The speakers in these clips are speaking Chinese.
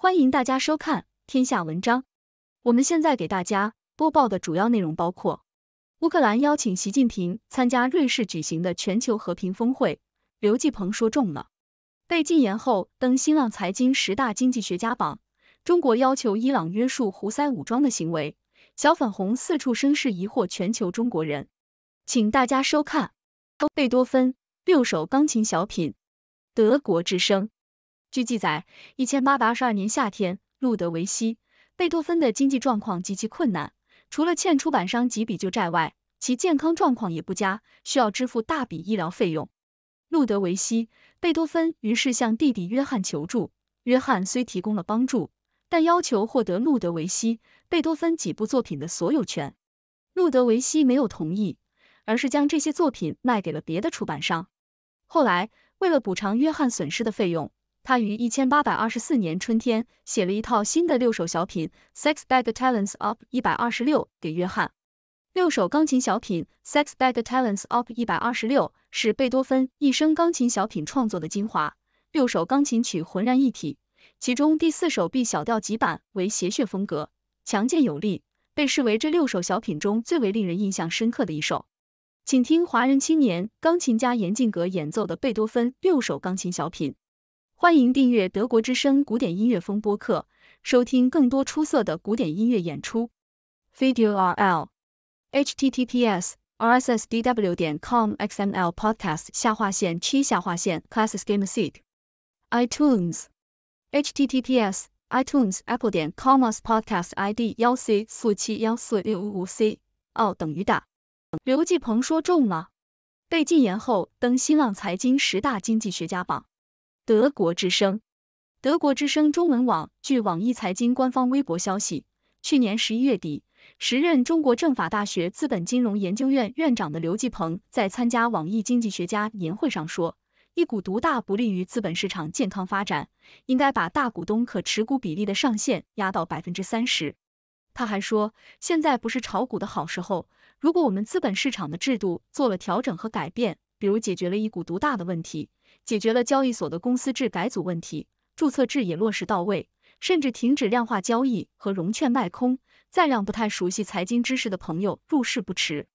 欢迎大家收看天下文章。我们现在给大家播报的主要内容包括：乌克兰邀请习近平参加瑞士举行的全球和平峰会，刘继鹏说中了；被禁言后登新浪财经十大经济学家榜；中国要求伊朗约束胡塞武装的行为；小粉红四处声势疑惑全球中国人。请大家收看贝多芬六首钢琴小品，德国之声。据记载，一千八百二十二年夏天，路德维希·贝多芬的经济状况极其困难，除了欠出版商几笔旧债外，其健康状况也不佳，需要支付大笔医疗费用。路德维希·贝多芬于是向弟弟约翰求助，约翰虽提供了帮助，但要求获得路德维希·贝多芬几部作品的所有权。路德维希没有同意，而是将这些作品卖给了别的出版商。后来，为了补偿约翰损失的费用，他于一千八百二十四年春天写了一套新的六首小品 s e x b a g t a l e n t s Op. 一百二十六给约翰。六首钢琴小品 s e x b a g t a l e n t s Op. 一百二十六是贝多芬一生钢琴小品创作的精华，六首钢琴曲浑然一体。其中第四首 B 小调几版为谐谑风格，强健有力，被视为这六首小品中最为令人印象深刻的一首。请听华人青年钢琴家严静格演奏的贝多芬六首钢琴小品。欢迎订阅德国之声古典音乐风播客，收听更多出色的古典音乐演出。video r l h t t p s r s s d w 点 com x m l podcast 下划线七下划线 classes game s e e t itunes h t t p s itunes apple 点 coms podcast id 幺 C 四七幺四六五五 c 哦，等于打。刘继鹏说中了，被禁言后登新浪财经十大经济学家榜。德国之声、德国之声中文网，据网易财经官方微博消息，去年十一月底，时任中国政法大学资本金融研究院院长的刘继鹏在参加网易经济学家年会上说，一股独大不利于资本市场健康发展，应该把大股东可持股比例的上限压到百分之三十。他还说，现在不是炒股的好时候，如果我们资本市场的制度做了调整和改变。比如解决了一股独大的问题，解决了交易所的公司制改组问题，注册制也落实到位，甚至停止量化交易和融券卖空，再让不太熟悉财经知识的朋友入市不迟。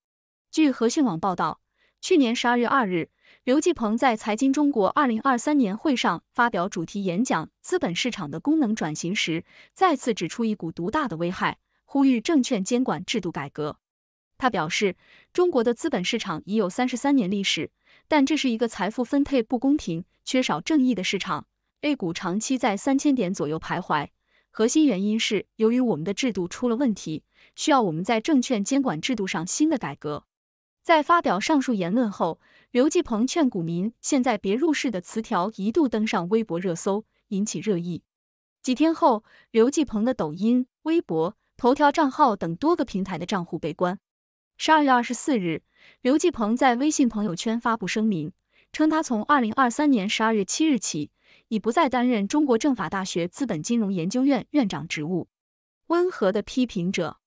据和讯网报道，去年十二月二日，刘继鹏在财经中国二零二三年会上发表主题演讲《资本市场的功能转型》时，再次指出一股独大的危害，呼吁证券监管制度改革。他表示，中国的资本市场已有三十三年历史，但这是一个财富分配不公平、缺少正义的市场。A 股长期在三千点左右徘徊，核心原因是由于我们的制度出了问题，需要我们在证券监管制度上新的改革。在发表上述言论后，刘继鹏劝股民现在别入市的词条一度登上微博热搜，引起热议。几天后，刘继鹏的抖音、微博、头条账号等多个平台的账户被关。十二月二十四日，刘继鹏在微信朋友圈发布声明，称他从二零二三年十二月七日起，已不再担任中国政法大学资本金融研究院院长职务。温和的批评者，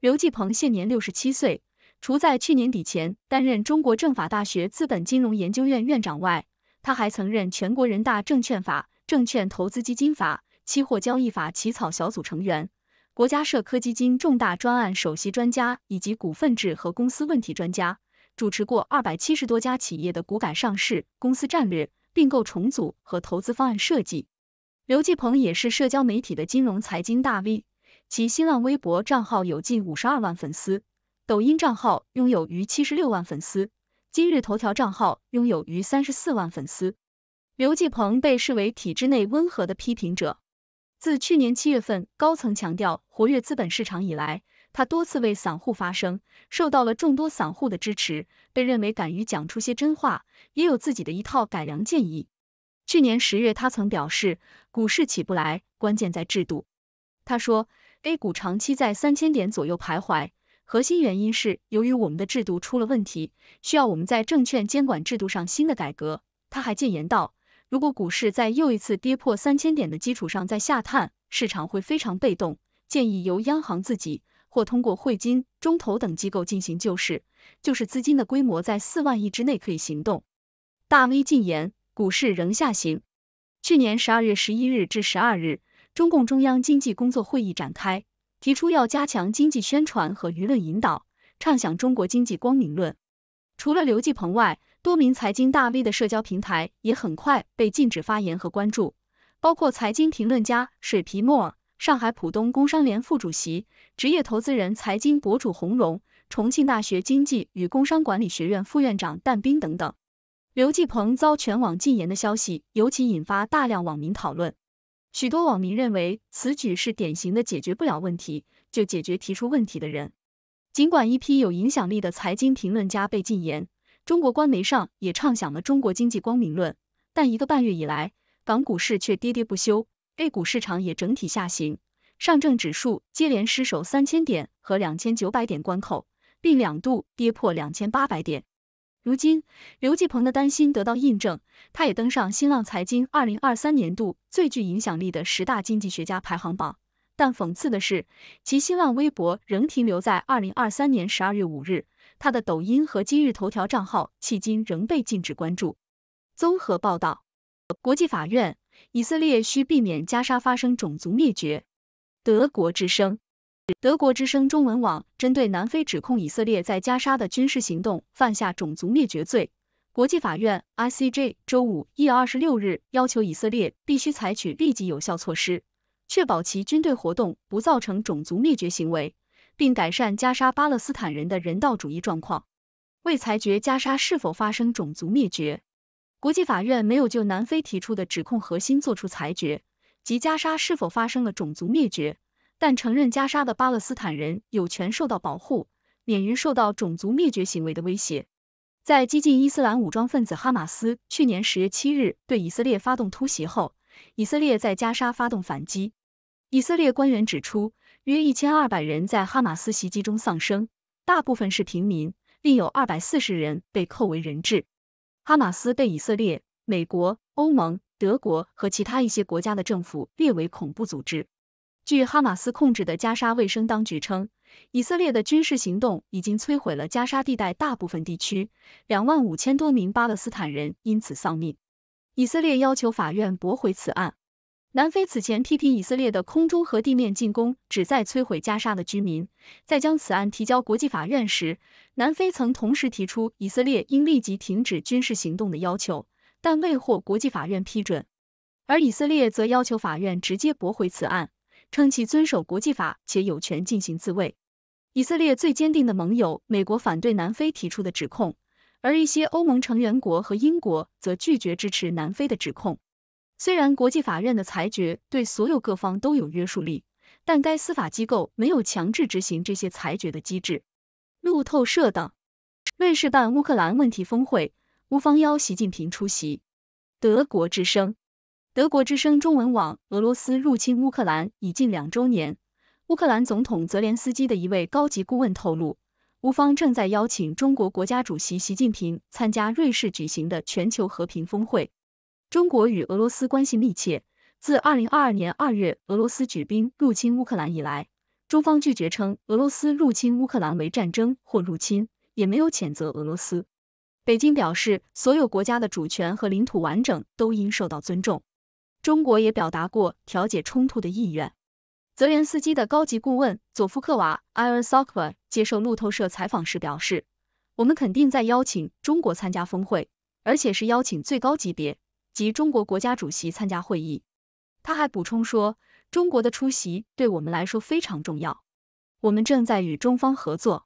刘继鹏现年六十七岁，除在去年底前担任中国政法大学资本金融研究院院长外，他还曾任全国人大证券法、证券投资基金法、期货交易法起草小组成员。国家社科基金重大专案首席专家以及股份制和公司问题专家，主持过二百七十多家企业的股改、上市、公司战略、并购重组和投资方案设计。刘继鹏也是社交媒体的金融财经大 V，其新浪微博账号有近五十二万粉丝，抖音账号拥有逾七十六万粉丝，今日头条账号拥有逾三十四万粉丝。刘继鹏被视为体制内温和的批评者。自去年七月份高层强调活跃资本市场以来，他多次为散户发声，受到了众多散户的支持，被认为敢于讲出些真话，也有自己的一套改良建议。去年十月，他曾表示，股市起不来，关键在制度。他说，A 股长期在三千点左右徘徊，核心原因是由于我们的制度出了问题，需要我们在证券监管制度上新的改革。他还建言道。如果股市在又一次跌破三千点的基础上再下探，市场会非常被动，建议由央行自己或通过汇金、中投等机构进行救市，就是资金的规模在四万亿之内可以行动。大 V 禁言，股市仍下行。去年十二月十一日至十二日，中共中央经济工作会议展开，提出要加强经济宣传和舆论引导，唱响中国经济光明论。除了刘继鹏外，多名财经大 V 的社交平台也很快被禁止发言和关注，包括财经评论家水皮、莫尔、上海浦东工商联副主席、职业投资人、财经博主洪荣、重庆大学经济与工商管理学院副院长但斌等等。刘继鹏遭全网禁言的消息尤其引发大量网民讨论，许多网民认为此举是典型的解决不了问题就解决提出问题的人。尽管一批有影响力的财经评论家被禁言。中国官媒上也唱响了中国经济光明论，但一个半月以来，港股市却跌跌不休，A 股市场也整体下行，上证指数接连失守三千点和两千九百点关口，并两度跌破两千八百点。如今，刘继鹏的担心得到印证，他也登上新浪财经二零二三年度最具影响力的十大经济学家排行榜，但讽刺的是，其新浪微博仍停留在二零二三年十二月五日。他的抖音和今日头条账号迄今仍被禁止关注。综合报道，国际法院，以色列需避免加沙发生种族灭绝。德国之声，德国之声中文网针对南非指控以色列在加沙的军事行动犯下种族灭绝罪，国际法院 （ICJ） 周五一月二十六日要求以色列必须采取立即有效措施，确保其军队活动不造成种族灭绝行为。并改善加沙巴勒斯坦人的人道主义状况。为裁决加沙是否发生种族灭绝，国际法院没有就南非提出的指控核心作出裁决，即加沙是否发生了种族灭绝，但承认加沙的巴勒斯坦人有权受到保护，免于受到种族灭绝行为的威胁。在激进伊斯兰武装分子哈马斯去年十月七日对以色列发动突袭后，以色列在加沙发动反击。以色列官员指出。约一千二百人在哈马斯袭击中丧生，大部分是平民，另有二百四十人被扣为人质。哈马斯被以色列、美国、欧盟、德国和其他一些国家的政府列为恐怖组织。据哈马斯控制的加沙卫生当局称，以色列的军事行动已经摧毁了加沙地带大部分地区，两万五千多名巴勒斯坦人因此丧命。以色列要求法院驳回此案。南非此前批评以色列的空中和地面进攻旨在摧毁加沙的居民，在将此案提交国际法院时，南非曾同时提出以色列应立即停止军事行动的要求，但未获国际法院批准。而以色列则要求法院直接驳回此案，称其遵守国际法且有权进行自卫。以色列最坚定的盟友美国反对南非提出的指控，而一些欧盟成员国和英国则拒绝支持南非的指控。虽然国际法院的裁决对所有各方都有约束力，但该司法机构没有强制执行这些裁决的机制。路透社等。瑞士办乌克兰问题峰会，乌方邀习近平出席。德国之声，德国之声中文网。俄罗斯入侵乌克兰已近两周年，乌克兰总统泽连斯基的一位高级顾问透露，乌方正在邀请中国国家主席习近平参加瑞士举行的全球和平峰会。中国与俄罗斯关系密切。自二零二二年二月俄罗斯举兵入侵乌克兰以来，中方拒绝称俄罗斯入侵乌克兰为战争或入侵，也没有谴责俄罗斯。北京表示，所有国家的主权和领土完整都应受到尊重。中国也表达过调解冲突的意愿。泽连斯基的高级顾问佐夫克瓦·埃尔 k 克瓦接受路透社采访时表示：“我们肯定在邀请中国参加峰会，而且是邀请最高级别。”及中国国家主席参加会议。他还补充说：“中国的出席对我们来说非常重要。我们正在与中方合作，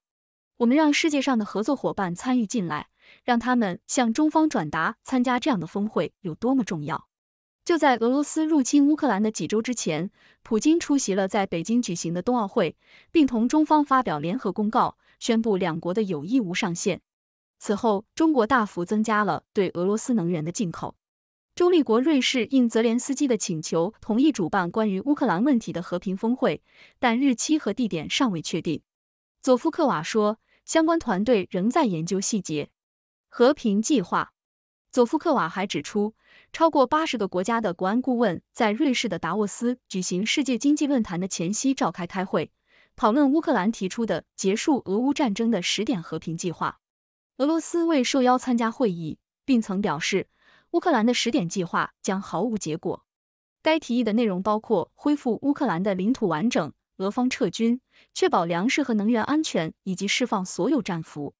我们让世界上的合作伙伴参与进来，让他们向中方转达参加这样的峰会有多么重要。”就在俄罗斯入侵乌克兰的几周之前，普京出席了在北京举行的冬奥会，并同中方发表联合公告，宣布两国的友谊无上限。此后，中国大幅增加了对俄罗斯能源的进口。周立国，瑞士应泽连斯基的请求，同意主办关于乌克兰问题的和平峰会，但日期和地点尚未确定。佐夫克瓦说，相关团队仍在研究细节。和平计划。佐夫克瓦还指出，超过八十个国家的国安顾问在瑞士的达沃斯举行世界经济论坛的前夕召开开会，讨论乌克兰提出的结束俄乌战争的十点和平计划。俄罗斯未受邀参加会议，并曾表示。乌克兰的十点计划将毫无结果。该提议的内容包括恢复乌克兰的领土完整、俄方撤军、确保粮食和能源安全以及释放所有战俘。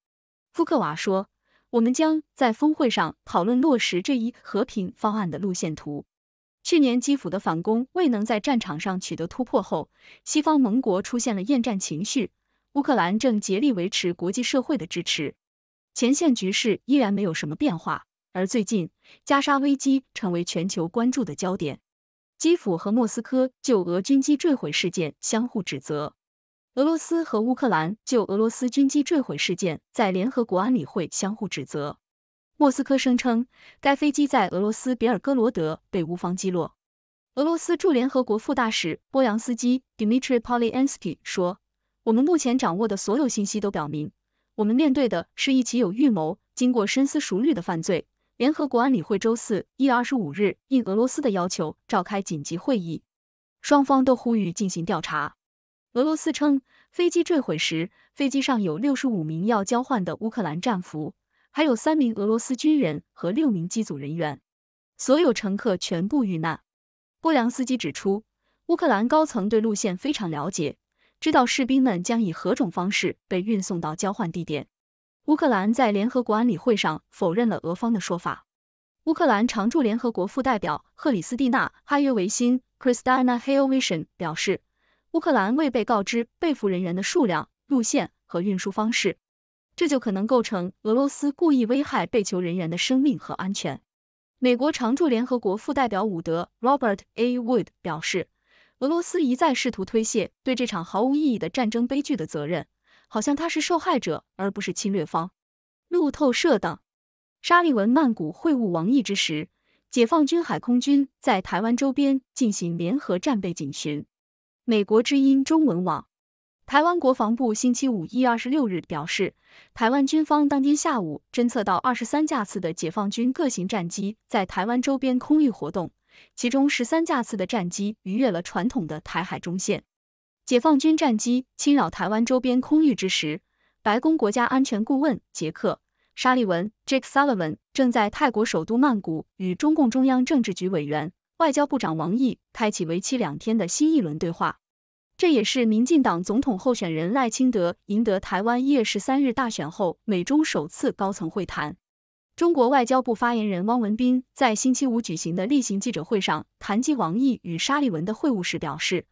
库克瓦说：“我们将在峰会上讨论落实这一和平方案的路线图。”去年基辅的反攻未能在战场上取得突破后，西方盟国出现了厌战情绪。乌克兰正竭力维持国际社会的支持，前线局势依然没有什么变化。而最近，加沙危机成为全球关注的焦点。基辅和莫斯科就俄军机坠毁事件相互指责。俄罗斯和乌克兰就俄罗斯军机坠毁事件在联合国安理会相互指责。莫斯科声称，该飞机在俄罗斯别尔哥罗德被乌方击落。俄罗斯驻联合国副大使波扬斯基 （Dmitry Polyansky） 说：“我们目前掌握的所有信息都表明，我们面对的是一起有预谋、经过深思熟虑的犯罪。”联合国安理会周四（一月二十五日）应俄罗斯的要求召开紧急会议，双方都呼吁进行调查。俄罗斯称，飞机坠毁时，飞机上有六十五名要交换的乌克兰战俘，还有三名俄罗斯军人和六名机组人员，所有乘客全部遇难。波良斯基指出，乌克兰高层对路线非常了解，知道士兵们将以何种方式被运送到交换地点。乌克兰在联合国安理会上否认了俄方的说法。乌克兰常驻联合国副代表克里斯蒂娜·哈约维辛 （Kristina h j l v i s i o n 表示，乌克兰未被告知被俘人员的数量、路线和运输方式，这就可能构成俄罗斯故意危害被囚人员的生命和安全。美国常驻联合国副代表伍德 （Robert A. Wood） 表示，俄罗斯一再试图推卸对这场毫无意义的战争悲剧的责任。好像他是受害者，而不是侵略方。路透社等。沙利文曼谷会晤王毅之时，解放军海空军在台湾周边进行联合战备警巡。美国之音中文网。台湾国防部星期五一月二十六日表示，台湾军方当天下午侦测到二十三架次的解放军各型战机在台湾周边空域活动，其中十三架次的战机逾越了传统的台海中线。解放军战机侵扰台湾周边空域之时，白宫国家安全顾问杰克·沙利文 （Jake Sullivan） 正在泰国首都曼谷与中共中央政治局委员、外交部长王毅开启为期两天的新一轮对话。这也是民进党总统候选人赖清德赢得台湾一月十三日大选后，美中首次高层会谈。中国外交部发言人汪文斌在星期五举行的例行记者会上谈及王毅与沙利文的会晤时表示。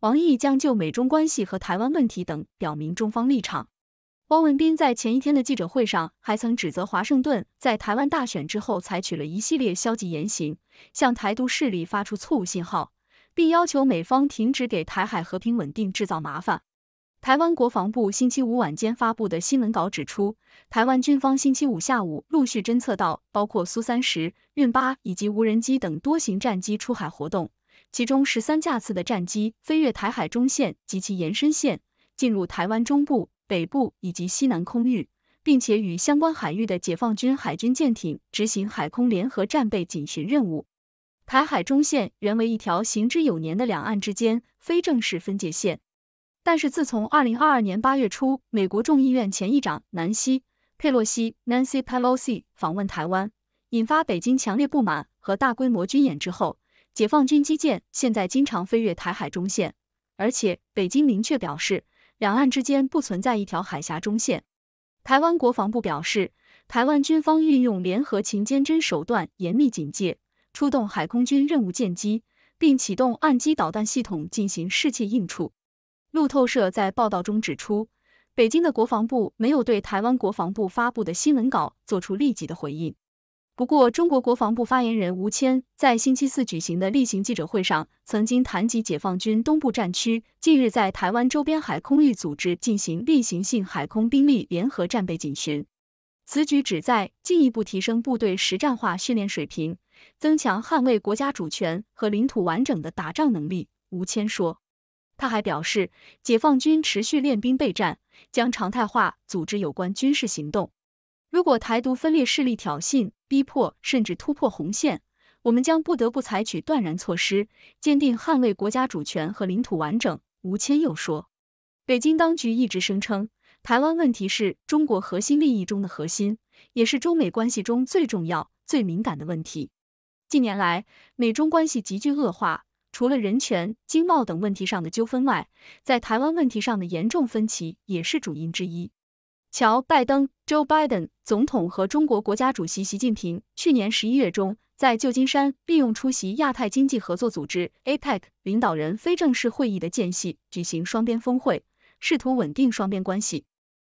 王毅将就美中关系和台湾问题等表明中方立场。汪文斌在前一天的记者会上还曾指责华盛顿在台湾大选之后采取了一系列消极言行，向台独势力发出错误信号，并要求美方停止给台海和平稳定制造麻烦。台湾国防部星期五晚间发布的新闻稿指出，台湾军方星期五下午陆续侦测到包括苏三十、运八以及无人机等多型战机出海活动。其中十三架次的战机飞越台海中线及其延伸线，进入台湾中部、北部以及西南空域，并且与相关海域的解放军海军舰艇执行海空联合战备警巡任务。台海中线原为一条行之有年的两岸之间非正式分界线，但是自从二零二二年八月初，美国众议院前议长南希·佩洛西 Nancy Pelosi 访问台湾，引发北京强烈不满和大规模军演之后。解放军舰建现在经常飞越台海中线，而且北京明确表示，两岸之间不存在一条海峡中线。台湾国防部表示，台湾军方运用联合勤监侦手段严密警戒，出动海空军任务舰机，并启动岸基导弹系统进行试气应处。路透社在报道中指出，北京的国防部没有对台湾国防部发布的新闻稿做出立即的回应。不过，中国国防部发言人吴谦在星期四举行的例行记者会上，曾经谈及解放军东部战区近日在台湾周边海空域组织进行例行性海空兵力联合战备警巡，此举旨在进一步提升部队实战化训练水平，增强捍卫国家主权和领土完整的打仗能力。吴谦说，他还表示，解放军持续练兵备战，将常态化组织有关军事行动。如果台独分裂势力挑衅、逼迫甚至突破红线，我们将不得不采取断然措施，坚定捍卫国家主权和领土完整。吴谦又说，北京当局一直声称，台湾问题是中国核心利益中的核心，也是中美关系中最重要、最敏感的问题。近年来，美中关系急剧恶化，除了人权、经贸等问题上的纠纷外，在台湾问题上的严重分歧也是主因之一。乔拜登 （Joe Biden） 总统和中国国家主席习近平去年十一月中在旧金山利用出席亚太经济合作组织 （APEC） 领导人非正式会议的间隙举行双边峰会，试图稳定双边关系。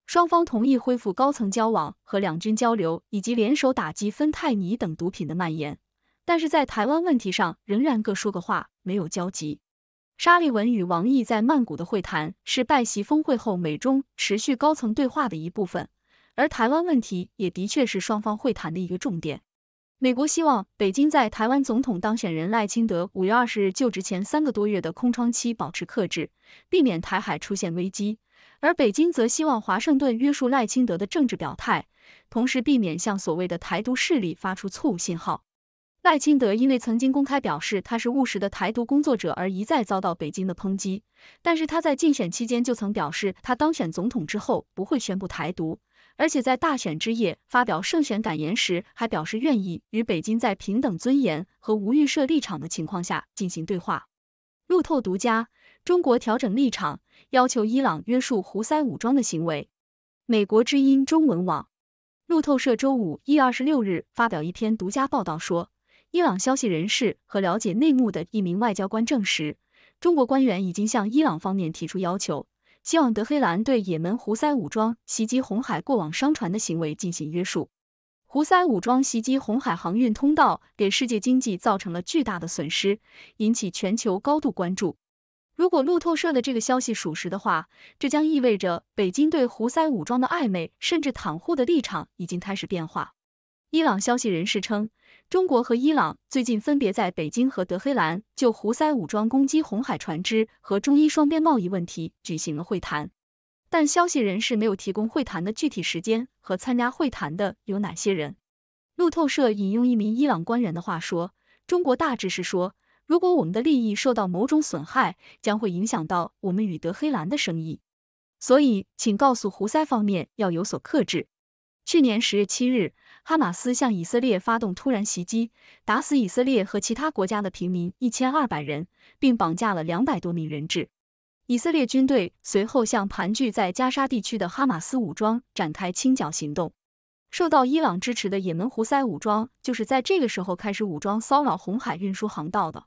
双方同意恢复高层交往和两军交流，以及联手打击芬太尼等毒品的蔓延。但是在台湾问题上，仍然各说各话，没有交集。沙利文与王毅在曼谷的会谈是拜习峰会后美中持续高层对话的一部分，而台湾问题也的确是双方会谈的一个重点。美国希望北京在台湾总统当选人赖清德五月二十日就职前三个多月的空窗期保持克制，避免台海出现危机；而北京则希望华盛顿约束赖清德的政治表态，同时避免向所谓的台独势力发出错误信号。艾钦德因为曾经公开表示他是务实的台独工作者而一再遭到北京的抨击，但是他在竞选期间就曾表示他当选总统之后不会宣布台独，而且在大选之夜发表胜选感言时还表示愿意与北京在平等尊严和无预设立场的情况下进行对话。路透独家：中国调整立场，要求伊朗约束胡塞武装的行为。美国之音中文网，路透社周五一月二十六日发表一篇独家报道说。伊朗消息人士和了解内幕的一名外交官证实，中国官员已经向伊朗方面提出要求，希望德黑兰对也门胡塞武装袭击红海过往商船的行为进行约束。胡塞武装袭击红海航运通道，给世界经济造成了巨大的损失，引起全球高度关注。如果路透社的这个消息属实的话，这将意味着北京对胡塞武装的暧昧甚至袒护的立场已经开始变化。伊朗消息人士称。中国和伊朗最近分别在北京和德黑兰就胡塞武装攻击红海船只和中伊双边贸易问题举行了会谈，但消息人士没有提供会谈的具体时间和参加会谈的有哪些人。路透社引用一名伊朗官员的话说：“中国大致是说，如果我们的利益受到某种损害，将会影响到我们与德黑兰的生意，所以请告诉胡塞方面要有所克制。”去年十月七日。哈马斯向以色列发动突然袭击，打死以色列和其他国家的平民一千二百人，并绑架了两百多名人质。以色列军队随后向盘踞在加沙地区的哈马斯武装展开清剿行动。受到伊朗支持的也门胡塞武装就是在这个时候开始武装骚扰红海运输航道的。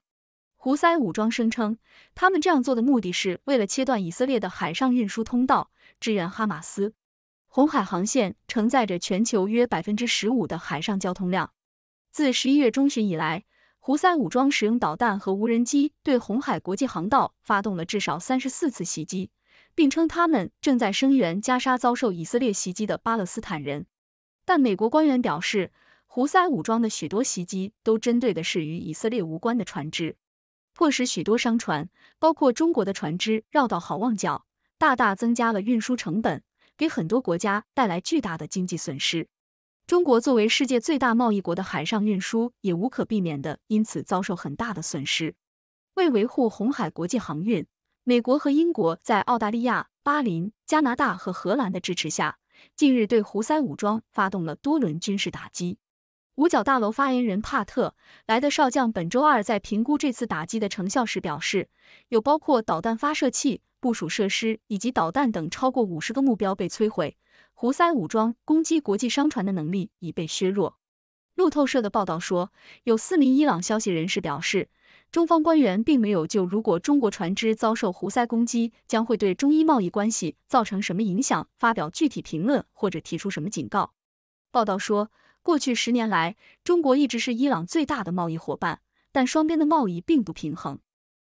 胡塞武装声称，他们这样做的目的是为了切断以色列的海上运输通道，支援哈马斯。红海航线承载着全球约百分之十五的海上交通量。自十一月中旬以来，胡塞武装使用导弹和无人机对红海国际航道发动了至少三十四次袭击，并称他们正在声援加沙遭受以色列袭击的巴勒斯坦人。但美国官员表示，胡塞武装的许多袭击都针对的是与以色列无关的船只，迫使许多商船，包括中国的船只绕道好望角，大大增加了运输成本。给很多国家带来巨大的经济损失。中国作为世界最大贸易国的海上运输，也无可避免的因此遭受很大的损失。为维护红海国际航运，美国和英国在澳大利亚、巴林、加拿大和荷兰的支持下，近日对胡塞武装发动了多轮军事打击。五角大楼发言人帕特莱德少将本周二在评估这次打击的成效时表示，有包括导弹发射器。部署设施以及导弹等超过五十个目标被摧毁，胡塞武装攻击国际商船的能力已被削弱。路透社的报道说，有四名伊朗消息人士表示，中方官员并没有就如果中国船只遭受胡塞攻击，将会对中伊贸易关系造成什么影响发表具体评论或者提出什么警告。报道说，过去十年来，中国一直是伊朗最大的贸易伙伴，但双边的贸易并不平衡。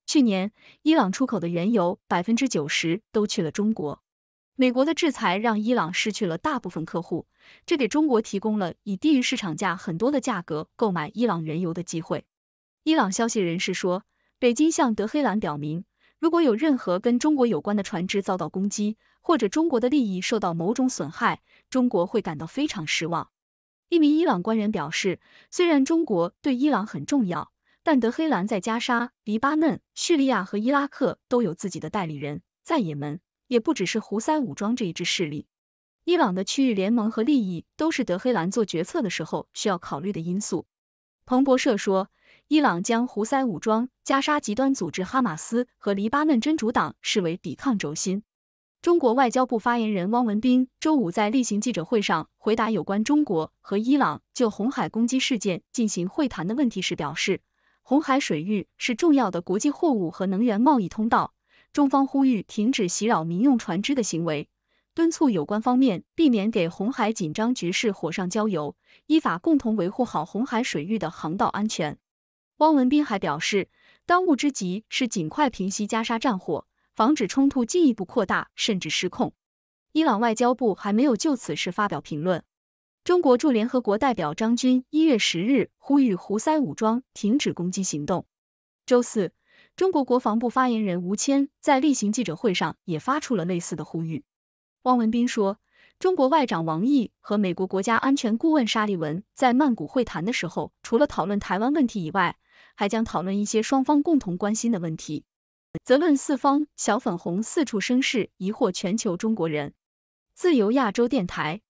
去年，伊朗出口的原油百分之九十都去了中国。美国的制裁让伊朗失去了大部分客户，这给中国提供了以低于市场价很多的价格购买伊朗原油的机会。伊朗消息人士说，北京向德黑兰表明，如果有任何跟中国有关的船只遭到攻击，或者中国的利益受到某种损害，中国会感到非常失望。一名伊朗官员表示，虽然中国对伊朗很重要。但德黑兰在加沙、黎巴嫩、叙利亚和伊拉克都有自己的代理人，在也门也不只是胡塞武装这一支势力。伊朗的区域联盟和利益都是德黑兰做决策的时候需要考虑的因素。彭博社说，伊朗将胡塞武装、加沙极端组织哈马斯和黎巴嫩真主党视为抵抗轴心。中国外交部发言人汪文斌周五在例行记者会上回答有关中国和伊朗就红海攻击事件进行会谈的问题时表示。红海水域是重要的国际货物和能源贸易通道，中方呼吁停止袭扰民用船只的行为，敦促有关方面避免给红海紧张局势火上浇油，依法共同维护好红海水域的航道安全。汪文斌还表示，当务之急是尽快平息加沙战火，防止冲突进一步扩大甚至失控。伊朗外交部还没有就此事发表评论。中国驻联合国代表张军一月十日呼吁胡塞武装停止攻击行动。周四，中国国防部发言人吴谦在例行记者会上也发出了类似的呼吁。汪文斌说，中国外长王毅和美国国家安全顾问沙利文在曼谷会谈的时候，除了讨论台湾问题以外，还将讨论一些双方共同关心的问题。则论四方小粉红四处生事，疑惑全球中国人。自由亚洲电台。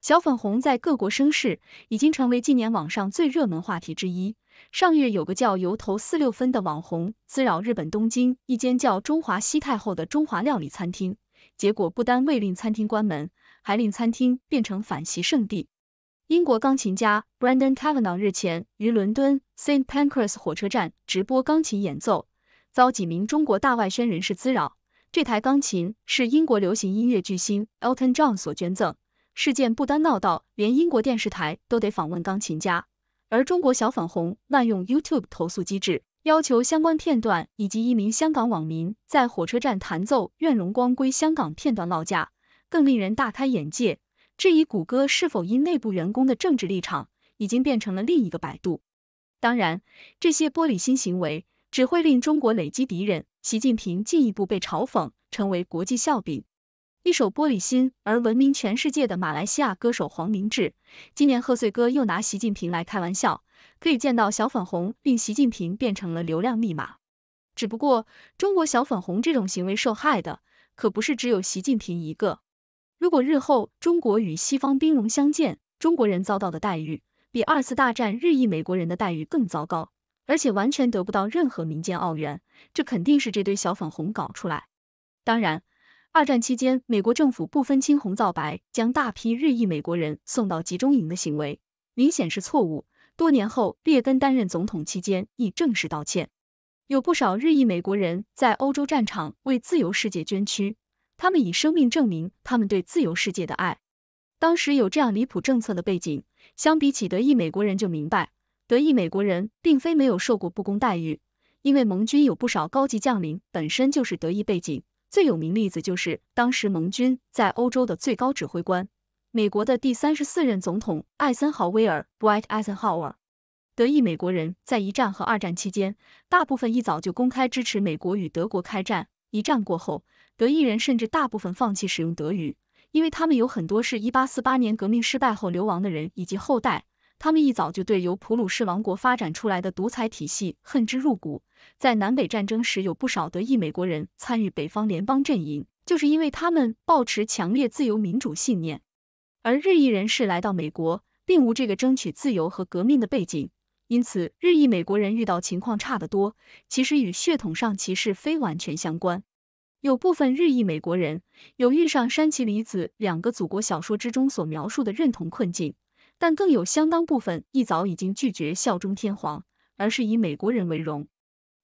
小粉红在各国声势已经成为近年网上最热门话题之一。上月有个叫“油头四六分”的网红滋扰日本东京一间叫“中华西太后”的中华料理餐厅，结果不单未令餐厅关门，还令餐厅变成反袭圣地。英国钢琴家 Brandon c a v a n a u g h 日前于伦敦 Saint Pancras 火车站直播钢琴演奏，遭几名中国大外宣人士滋扰。这台钢琴是英国流行音乐巨星 Elton John 所捐赠。事件不单闹到，连英国电视台都得访问钢琴家，而中国小粉红滥用 YouTube 投诉机制，要求相关片段以及一名香港网民在火车站弹奏《愿荣光归香港》片段闹架，更令人大开眼界，质疑谷歌是否因内部员工的政治立场，已经变成了另一个百度。当然，这些玻璃心行为只会令中国累积敌人，习近平进一步被嘲讽，成为国际笑柄。一首《玻璃心》而闻名全世界的马来西亚歌手黄明志，今年贺岁歌又拿习近平来开玩笑，可以见到小粉红令习近平变成了流量密码。只不过，中国小粉红这种行为受害的，可不是只有习近平一个。如果日后中国与西方兵戎相见，中国人遭到的待遇，比二次大战日裔美国人的待遇更糟糕，而且完全得不到任何民间奥援，这肯定是这堆小粉红搞出来。当然。二战期间，美国政府不分青红皂白将大批日裔美国人送到集中营的行为，明显是错误。多年后，列根担任总统期间，亦正式道歉。有不少日裔美国人，在欧洲战场为自由世界捐躯，他们以生命证明他们对自由世界的爱。当时有这样离谱政策的背景，相比起德裔美国人就明白，德裔美国人并非没有受过不公待遇，因为盟军有不少高级将领本身就是德裔背景。最有名例子就是当时盟军在欧洲的最高指挥官，美国的第三十四任总统艾森豪威尔 （White i s e n h o w e r 德裔美国人在一战和二战期间，大部分一早就公开支持美国与德国开战。一战过后，德裔人甚至大部分放弃使用德语，因为他们有很多是一八四八年革命失败后流亡的人以及后代。他们一早就对由普鲁士王国发展出来的独裁体系恨之入骨。在南北战争时，有不少德裔美国人参与北方联邦阵营，就是因为他们抱持强烈自由民主信念。而日裔人士来到美国，并无这个争取自由和革命的背景，因此日裔美国人遇到情况差得多。其实与血统上歧视非完全相关。有部分日裔美国人有遇上山崎里子两个祖国小说之中所描述的认同困境。但更有相当部分一早已经拒绝效忠天皇，而是以美国人为荣。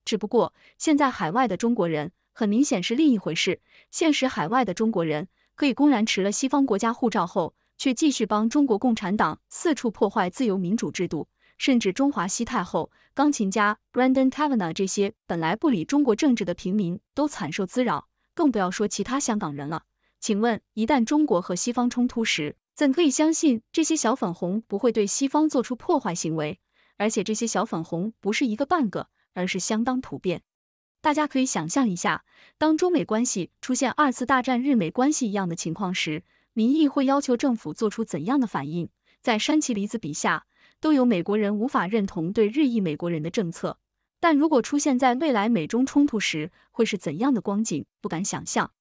只不过现在海外的中国人很明显是另一回事，现实海外的中国人可以公然持了西方国家护照后，却继续帮中国共产党四处破坏自由民主制度，甚至中华西太后钢琴家 Brandon Kavanagh 这些本来不理中国政治的平民都惨受滋扰，更不要说其他香港人了。请问一旦中国和西方冲突时，怎可以相信这些小粉红不会对西方做出破坏行为？而且这些小粉红不是一个半个，而是相当普遍。大家可以想象一下，当中美关系出现二次大战日美关系一样的情况时，民意会要求政府做出怎样的反应？在山崎离子笔下，都有美国人无法认同对日裔美国人的政策，但如果出现在未来美中冲突时，会是怎样的光景？不敢想象。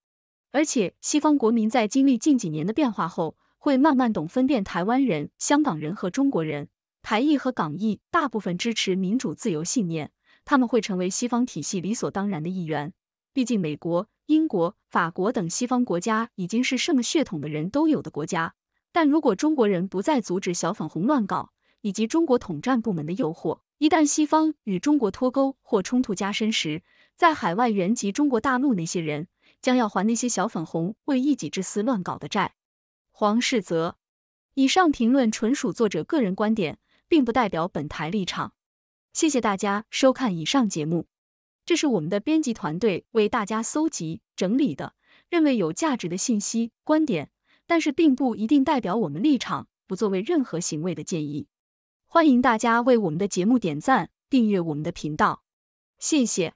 而且西方国民在经历近几年的变化后，会慢慢懂分辨台湾人、香港人和中国人，台裔和港裔大部分支持民主自由信念，他们会成为西方体系理所当然的一员。毕竟美国、英国、法国等西方国家已经是什么血统的人都有的国家。但如果中国人不再阻止小粉红乱搞，以及中国统战部门的诱惑，一旦西方与中国脱钩或冲突加深时，在海外原籍中国大陆那些人将要还那些小粉红为一己之私乱搞的债。王世泽，以上评论纯属作者个人观点，并不代表本台立场。谢谢大家收看以上节目，这是我们的编辑团队为大家搜集整理的，认为有价值的信息、观点，但是并不一定代表我们立场，不作为任何行为的建议。欢迎大家为我们的节目点赞、订阅我们的频道，谢谢。